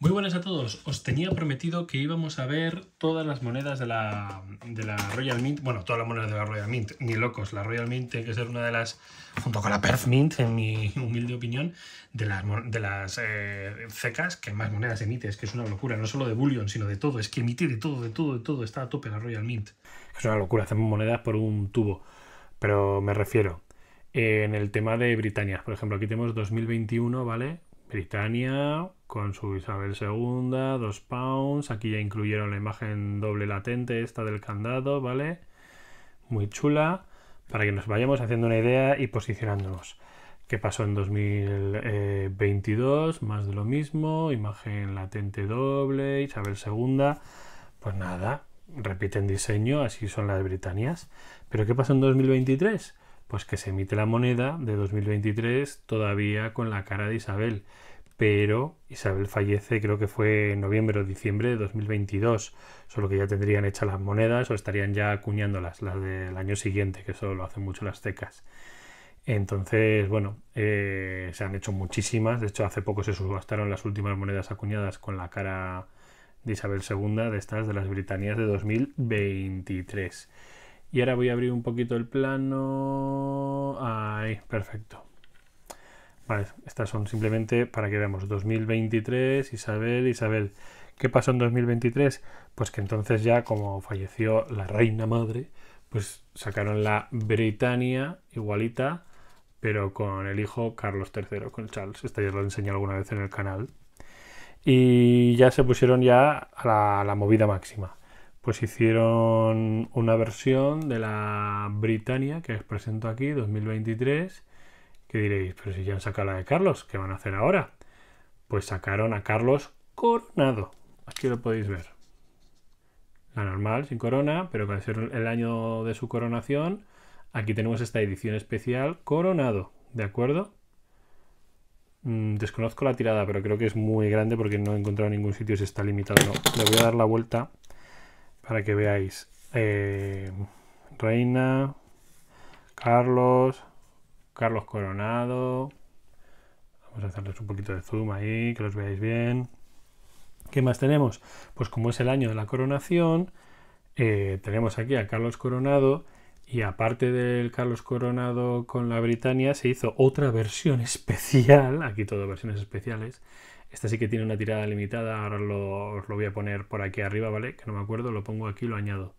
Muy buenas a todos. Os tenía prometido que íbamos a ver todas las monedas de la, de la Royal Mint. Bueno, todas las monedas de la Royal Mint, ni locos. La Royal Mint tiene que ser una de las, junto con la Perth Mint, en mi humilde opinión, de las, de las eh, cecas que más monedas emite. Es que es una locura, no solo de bullion, sino de todo. Es que emite de todo, de todo, de todo. Está a tope la Royal Mint. Es una locura, hacemos monedas por un tubo. Pero me refiero, eh, en el tema de Britannia, Por ejemplo, aquí tenemos 2021, ¿vale? Britania, con su Isabel II, dos pounds. Aquí ya incluyeron la imagen doble latente, esta del candado, ¿vale? Muy chula, para que nos vayamos haciendo una idea y posicionándonos. ¿Qué pasó en 2022? Eh, Más de lo mismo, imagen latente doble, Isabel II. Pues nada, repiten diseño, así son las Britannias. ¿Pero qué pasó en 2023? pues que se emite la moneda de 2023 todavía con la cara de Isabel. Pero Isabel fallece creo que fue en noviembre o diciembre de 2022, solo que ya tendrían hechas las monedas o estarían ya acuñándolas, las del año siguiente, que eso lo hacen mucho las tecas. Entonces, bueno, eh, se han hecho muchísimas, de hecho hace poco se subastaron las últimas monedas acuñadas con la cara de Isabel II, de estas de las Britanías de 2023. Y ahora voy a abrir un poquito el plano. Ahí, perfecto. Vale, estas son simplemente para que veamos 2023, Isabel, Isabel. ¿Qué pasó en 2023? Pues que entonces ya como falleció la reina madre, pues sacaron la Britannia igualita, pero con el hijo Carlos III, con Charles. Esta ya lo enseñé alguna vez en el canal. Y ya se pusieron ya a la movida máxima pues hicieron una versión de la Britannia que os presento aquí, 2023, ¿Qué diréis, pero si ya han sacado la de Carlos, ¿qué van a hacer ahora? Pues sacaron a Carlos coronado. Aquí lo podéis ver. La normal, sin corona, pero con el año de su coronación, aquí tenemos esta edición especial coronado, ¿de acuerdo? Mm, desconozco la tirada, pero creo que es muy grande porque no he encontrado ningún sitio si está limitado Le voy a dar la vuelta para que veáis. Eh, Reina, Carlos, Carlos Coronado. Vamos a hacerles un poquito de zoom ahí, que los veáis bien. ¿Qué más tenemos? Pues como es el año de la coronación, eh, tenemos aquí a Carlos Coronado y aparte del Carlos Coronado con la Britania, se hizo otra versión especial, aquí todo versiones especiales. Esta sí que tiene una tirada limitada, ahora lo, os lo voy a poner por aquí arriba, ¿vale? Que no me acuerdo, lo pongo aquí, lo añado.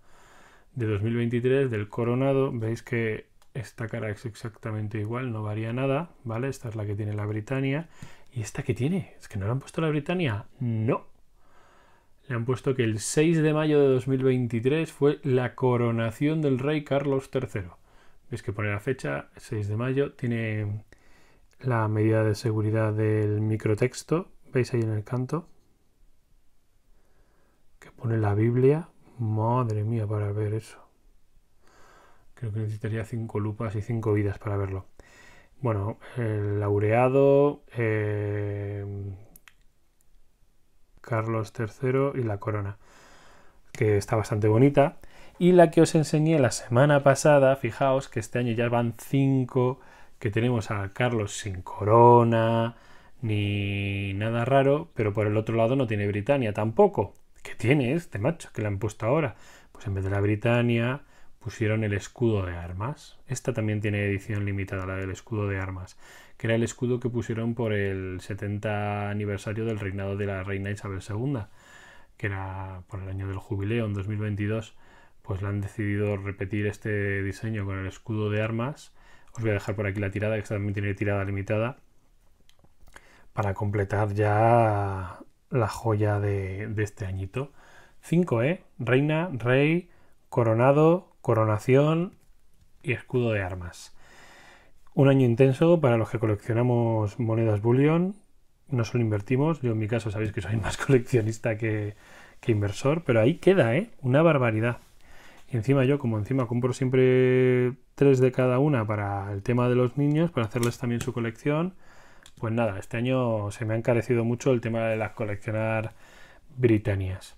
De 2023, del Coronado, veis que esta cara es exactamente igual, no varía nada, ¿vale? Esta es la que tiene la Britania. ¿Y esta qué tiene? ¿Es que no la han puesto la Britania? No, le han puesto que el 6 de mayo de 2023 fue la coronación del rey Carlos III. Veis que pone la fecha, 6 de mayo, tiene la medida de seguridad del microtexto, veis ahí en el canto, que pone la Biblia. Madre mía, para ver eso. Creo que necesitaría cinco lupas y cinco vidas para verlo. Bueno, el laureado, eh, Carlos III y la corona, que está bastante bonita. Y la que os enseñé la semana pasada, fijaos que este año ya van cinco, que tenemos a Carlos sin corona, ni nada raro, pero por el otro lado no tiene Britania tampoco. ¿Qué tiene este macho que la han puesto ahora? Pues en vez de la Britania, pusieron el escudo de armas. Esta también tiene edición limitada, la del escudo de armas, que era el escudo que pusieron por el 70 aniversario del reinado de la reina Isabel II, que era por el año del jubileo, en 2022. Pues la han decidido repetir este diseño con el escudo de armas. Os voy a dejar por aquí la tirada, que también tiene tirada limitada, para completar ya la joya de, de este añito. 5, ¿eh? Reina, rey, coronado, coronación y escudo de armas. Un año intenso para los que coleccionamos monedas bullion. No solo invertimos, yo en mi caso sabéis que soy más coleccionista que, inversor, pero ahí queda, ¿eh? Una barbaridad. Y encima yo, como encima compro siempre tres de cada una para el tema de los niños, para hacerles también su colección, pues nada, este año se me ha encarecido mucho el tema de las coleccionar britanias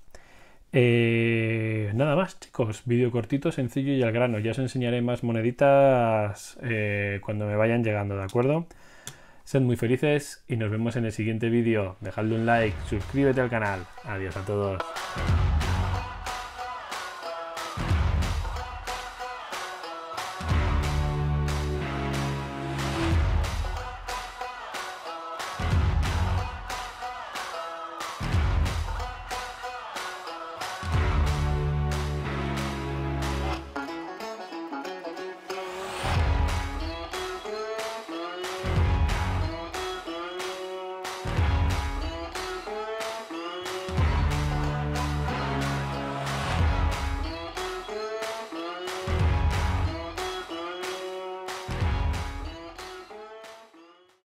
Eh, nada más, chicos. Vídeo cortito, sencillo y al grano. Ya os enseñaré más moneditas eh, cuando me vayan llegando, ¿de acuerdo? Sed muy felices y nos vemos en el siguiente vídeo. Dejadle un like, suscríbete al canal. Adiós a todos.